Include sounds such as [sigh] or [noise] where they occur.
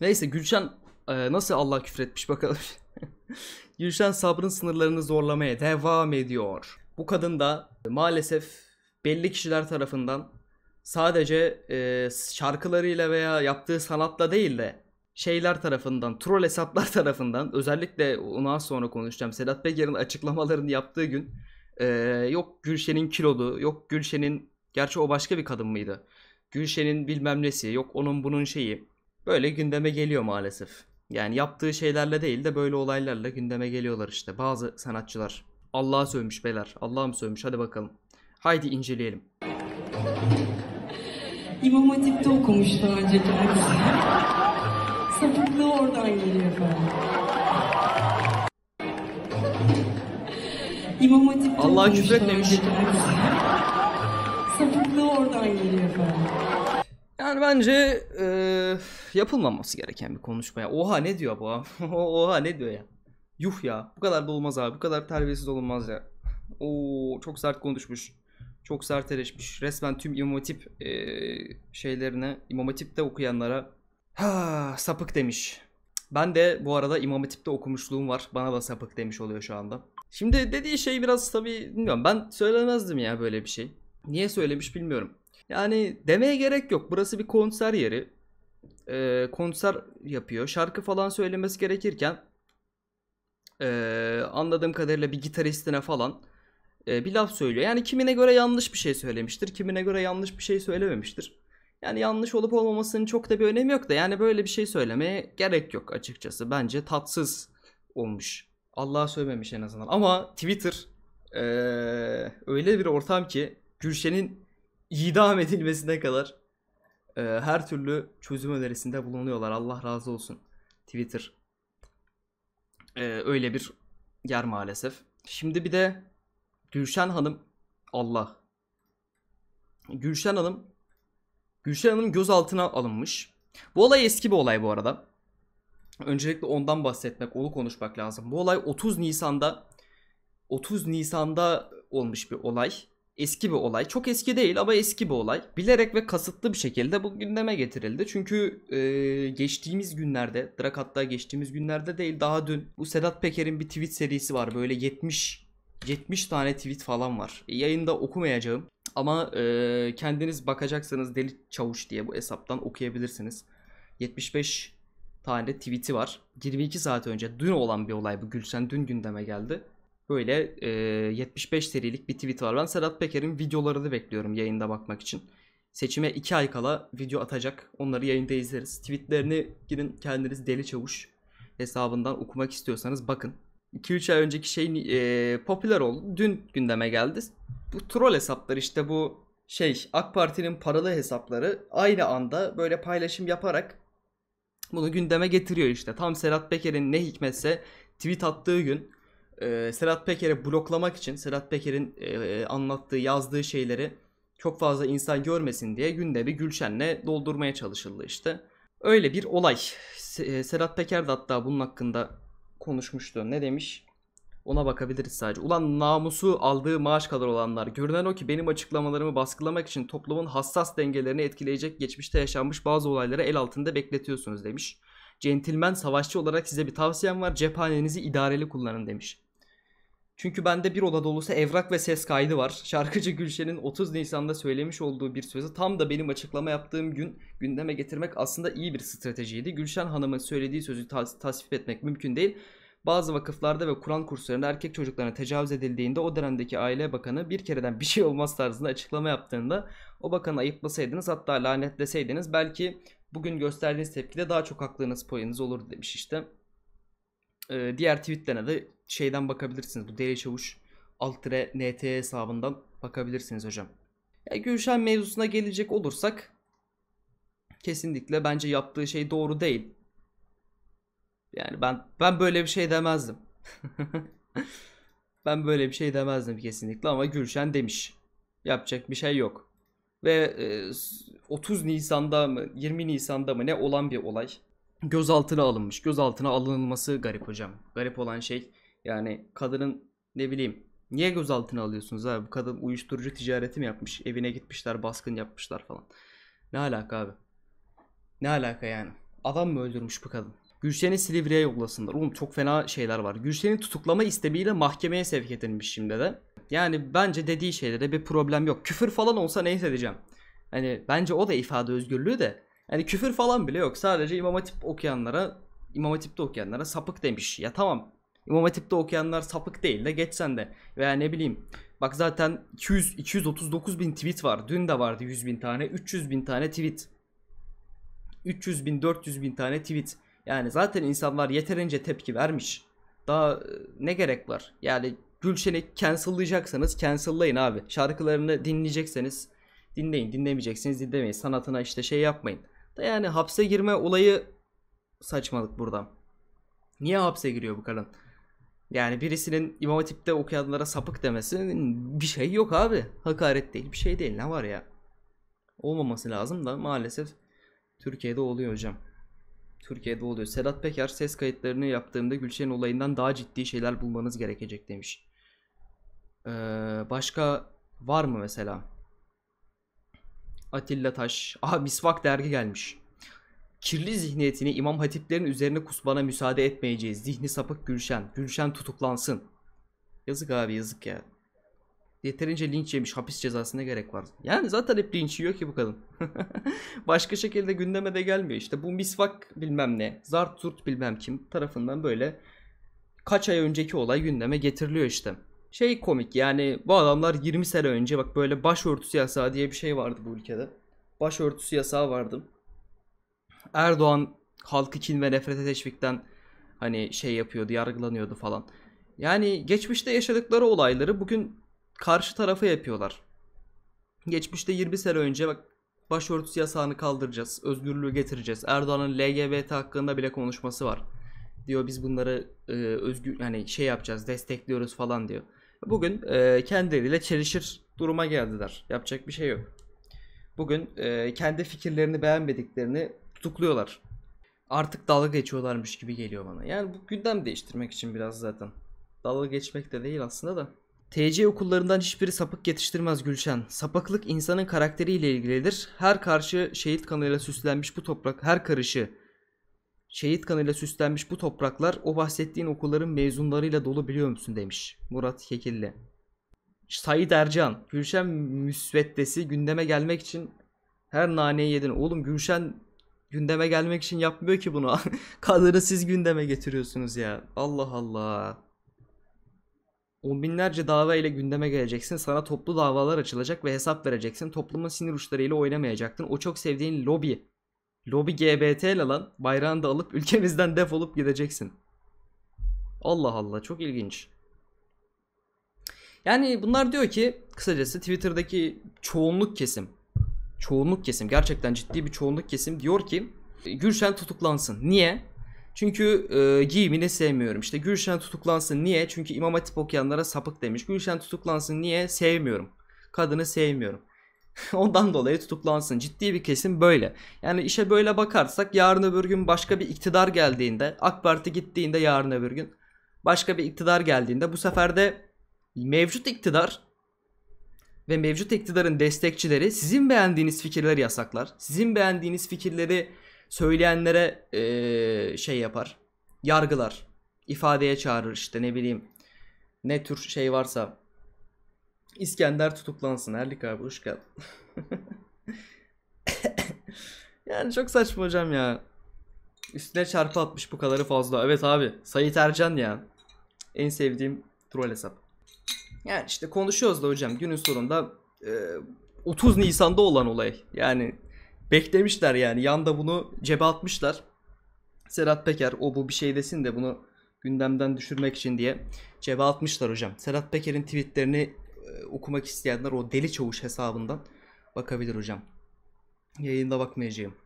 Neyse Gülşen e, nasıl Allah küfretmiş bakalım. [laughs] Gülşen sabrın sınırlarını zorlamaya devam ediyor. Bu kadın da e, maalesef belli kişiler tarafından sadece e, şarkılarıyla veya yaptığı sanatla değil de şeyler tarafından, troll hesaplar [laughs] tarafından özellikle ona sonra konuşacağım. Sedat Peker'in açıklamalarını yaptığı gün e, yok Gülşen'in kilolu, yok Gülşen'in gerçi o başka bir kadın mıydı? Gülşen'in bilmem nesi, yok onun bunun şeyi böyle gündeme geliyor maalesef. Yani yaptığı şeylerle değil de böyle olaylarla gündeme geliyorlar işte bazı sanatçılar. Allah'a sövmüş beyler. Allah'a mı sövmüş? Hadi bakalım. Haydi inceleyelim. İmam Hatip'te okumuştu önce kendisi. oradan geliyor falan. İmam Hatip'te Allah küfür etmemiş. Sapıklığı oradan geliyor falan. Yani bence... Ee yapılmaması gereken bir konuşmaya. Oha ne diyor bu abi? [laughs] Oha ne diyor ya? Yuh ya. Bu kadar da olmaz abi. Bu kadar terbiyesiz olmaz ya. Oo çok sert konuşmuş. Çok sert eleşmiş. Resmen tüm imamatip Hatip e, şeylerine, İmam Hatip'te okuyanlara ha, sapık demiş. Ben de bu arada İmam Hatip'te okumuşluğum var. Bana da sapık demiş oluyor şu anda. Şimdi dediği şey biraz tabii bilmiyorum. Ben söylemezdim ya böyle bir şey. Niye söylemiş bilmiyorum. Yani demeye gerek yok. Burası bir konser yeri e, konser yapıyor. Şarkı falan söylemesi gerekirken e, anladığım kadarıyla bir gitaristine falan e, bir laf söylüyor. Yani kimine göre yanlış bir şey söylemiştir, kimine göre yanlış bir şey söylememiştir. Yani yanlış olup olmamasının çok da bir önemi yok da yani böyle bir şey söylemeye gerek yok açıkçası. Bence tatsız olmuş. Allah'a söylememiş en azından. Ama Twitter e, öyle bir ortam ki Gülşen'in idam edilmesine kadar e, her türlü çözüm önerisinde bulunuyorlar. Allah razı olsun Twitter. E, öyle bir yer maalesef. Şimdi bir de Gülşen Hanım Allah. Gülşen Hanım Gülşen Hanım gözaltına alınmış. Bu olay eski bir olay bu arada. Öncelikle ondan bahsetmek, onu konuşmak lazım. Bu olay 30 Nisan'da 30 Nisan'da olmuş bir olay eski bir olay. Çok eski değil ama eski bir olay. Bilerek ve kasıtlı bir şekilde bu gündeme getirildi. Çünkü e, geçtiğimiz günlerde, Drak hatta geçtiğimiz günlerde değil daha dün bu Sedat Peker'in bir tweet serisi var. Böyle 70 70 tane tweet falan var. E, yayında okumayacağım ama e, kendiniz bakacaksanız Deli Çavuş diye bu hesaptan okuyabilirsiniz. 75 tane tweet'i var. 22 saat önce dün olan bir olay bu. Gülşen dün gündeme geldi böyle e, 75 serilik bir tweet var. Ben Sedat Peker'in videolarını bekliyorum yayında bakmak için. Seçime 2 ay kala video atacak. Onları yayında izleriz. Tweetlerini gidin kendiniz Deli Çavuş hesabından okumak istiyorsanız bakın. 2-3 ay önceki şey e, popüler oldu. Dün gündeme geldi. Bu troll hesaplar işte bu şey AK Parti'nin paralı hesapları aynı anda böyle paylaşım yaparak bunu gündeme getiriyor işte. Tam Serhat Peker'in ne hikmetse tweet attığı gün e, Serhat Peker'i bloklamak için Serhat Peker'in e, e, anlattığı yazdığı şeyleri çok fazla insan görmesin diye gündemi Gülşen'le doldurmaya çalışıldı işte. Öyle bir olay. E, Serhat Peker de hatta bunun hakkında konuşmuştu. Ne demiş? Ona bakabiliriz sadece. Ulan namusu aldığı maaş kadar olanlar. Görünen o ki benim açıklamalarımı baskılamak için toplumun hassas dengelerini etkileyecek geçmişte yaşanmış bazı olayları el altında bekletiyorsunuz demiş. Centilmen savaşçı olarak size bir tavsiyem var. Cephanenizi idareli kullanın demiş. Çünkü bende bir oda dolusu evrak ve ses kaydı var. Şarkıcı Gülşen'in 30 Nisan'da söylemiş olduğu bir sözü tam da benim açıklama yaptığım gün gündeme getirmek aslında iyi bir stratejiydi. Gülşen Hanım'ın söylediği sözü tas- tasvip etmek mümkün değil. Bazı vakıflarda ve Kur'an kurslarında erkek çocuklarına tecavüz edildiğinde o dönemdeki aile bakanı bir kereden bir şey olmaz tarzında açıklama yaptığında o bakanı ayıplasaydınız hatta lanetleseydiniz belki bugün gösterdiğiniz tepkide daha çok haklınız payınız olur demiş işte. Ee, diğer tweetlerine de şeyden bakabilirsiniz. Bu Deli Çavuş alt NT hesabından bakabilirsiniz hocam. Ya Gülşen mevzusuna gelecek olursak kesinlikle bence yaptığı şey doğru değil. Yani ben ben böyle bir şey demezdim. [laughs] ben böyle bir şey demezdim kesinlikle ama Gülşen demiş. Yapacak bir şey yok. Ve 30 e, Nisan'da mı 20 Nisan'da mı ne olan bir olay gözaltına alınmış. Gözaltına alınılması garip hocam. Garip olan şey yani kadının ne bileyim niye gözaltına alıyorsunuz abi? Bu kadın uyuşturucu ticareti mi yapmış? Evine gitmişler baskın yapmışlar falan. Ne alaka abi? Ne alaka yani? Adam mı öldürmüş bu kadın? Gülşen'i Silivri'ye yollasınlar. Oğlum çok fena şeyler var. Gülşen'i tutuklama istemiyle mahkemeye sevk edilmiş şimdi de. Yani bence dediği şeylere bir problem yok. Küfür falan olsa neyse diyeceğim. Hani bence o da ifade özgürlüğü de. Hani küfür falan bile yok. Sadece İmam Hatip okuyanlara, İmam Hatip'te okuyanlara sapık demiş. Ya tamam İmam Hatip'te okuyanlar sapık değil de geçsen de. Veya ne bileyim bak zaten 200, 239 bin tweet var. Dün de vardı 100 bin tane 300 bin tane tweet. 300 bin 400 bin tane tweet. Yani zaten insanlar yeterince tepki vermiş. Daha e, ne gerek var? Yani Gülşen'i cancel'layacaksanız cancel'layın abi. Şarkılarını dinleyecekseniz dinleyin. Dinlemeyeceksiniz dinlemeyin. Sanatına işte şey yapmayın. Da yani hapse girme olayı saçmalık burada. Niye hapse giriyor bu kadın? Yani birisinin İmam Hatip'te okuyanlara sapık demesi bir şey yok abi. Hakaret değil bir şey değil ne var ya. Olmaması lazım da maalesef Türkiye'de oluyor hocam. Türkiye'de oluyor. Sedat Peker ses kayıtlarını yaptığımda Gülşen olayından daha ciddi şeyler bulmanız gerekecek demiş. Ee, başka var mı mesela? Atilla Taş. Aha Misvak dergi gelmiş. Kirli zihniyetini imam hatiplerin üzerine kusmana müsaade etmeyeceğiz. Zihni sapık Gülşen. Gülşen tutuklansın. Yazık abi yazık ya. Yeterince linç yemiş. Hapis cezasına gerek var. Yani zaten hep linç yiyor ki bu kadın. [laughs] Başka şekilde gündeme de gelmiyor. İşte bu misvak bilmem ne. Zart zurt bilmem kim tarafından böyle kaç ay önceki olay gündeme getiriliyor işte. Şey komik yani bu adamlar 20 sene önce bak böyle başörtüsü yasağı diye bir şey vardı bu ülkede. Başörtüsü yasağı vardı. Erdoğan halkı kin ve nefrete teşvikten hani şey yapıyordu, yargılanıyordu falan. Yani geçmişte yaşadıkları olayları bugün karşı tarafa yapıyorlar. Geçmişte 20 sene önce bak başörtüsü yasağını kaldıracağız, özgürlüğü getireceğiz. Erdoğan'ın LGBT hakkında bile konuşması var. Diyor biz bunları e, özgür hani şey yapacağız, destekliyoruz falan diyor. Bugün e, kendileriyle çelişir duruma geldiler. Yapacak bir şey yok. Bugün e, kendi fikirlerini beğenmediklerini tutukluyorlar. Artık dalga geçiyorlarmış gibi geliyor bana. Yani bu gündem değiştirmek için biraz zaten. Dalga geçmek de değil aslında da. TC okullarından hiçbiri sapık yetiştirmez Gülşen. Sapıklık insanın karakteriyle ilgilidir. Her karşı şehit kanıyla süslenmiş bu toprak, her karışı şehit kanıyla süslenmiş bu topraklar o bahsettiğin okulların mezunlarıyla dolu biliyor musun demiş Murat Kekilli. Sayı Dercan. Gülşen müsveddesi gündeme gelmek için her naneyi yedin. Oğlum Gülşen gündeme gelmek için yapmıyor ki bunu. [laughs] Kadını siz gündeme getiriyorsunuz ya. Allah Allah. On binlerce dava ile gündeme geleceksin. Sana toplu davalar açılacak ve hesap vereceksin. Toplumun sinir uçlarıyla oynamayacaktın. O çok sevdiğin lobi. Lobi GBT ile lan bayrağını da alıp ülkemizden defolup gideceksin. Allah Allah çok ilginç. Yani bunlar diyor ki kısacası Twitter'daki çoğunluk kesim çoğunluk kesim gerçekten ciddi bir çoğunluk kesim diyor ki Gülşen tutuklansın. Niye? Çünkü e, giyimini sevmiyorum. İşte Gülşen tutuklansın niye? Çünkü İmam Hatip okuyanlara sapık demiş. Gülşen tutuklansın niye? Sevmiyorum. Kadını sevmiyorum. [laughs] Ondan dolayı tutuklansın. Ciddi bir kesim böyle. Yani işe böyle bakarsak yarın öbür gün başka bir iktidar geldiğinde, AK Parti gittiğinde yarın öbür gün başka bir iktidar geldiğinde bu sefer de mevcut iktidar ve mevcut iktidarın destekçileri sizin beğendiğiniz fikirleri yasaklar. Sizin beğendiğiniz fikirleri söyleyenlere ee, şey yapar. Yargılar. ifadeye çağırır işte ne bileyim. Ne tür şey varsa. İskender tutuklansın. Erlik abi hoş geldin. [laughs] yani çok saçma hocam ya. Üstüne çarpı atmış bu kadarı fazla. Evet abi. Sayit Ercan ya. En sevdiğim troll hesap. Yani işte konuşuyoruz da hocam günün sonunda e, 30 Nisan'da olan olay. Yani beklemişler yani yanda bunu cebe atmışlar. Serhat Peker o bu bir şey desin de bunu gündemden düşürmek için diye cebe atmışlar hocam. Serhat Peker'in tweetlerini e, okumak isteyenler o deli çavuş hesabından bakabilir hocam. Yayında bakmayacağım.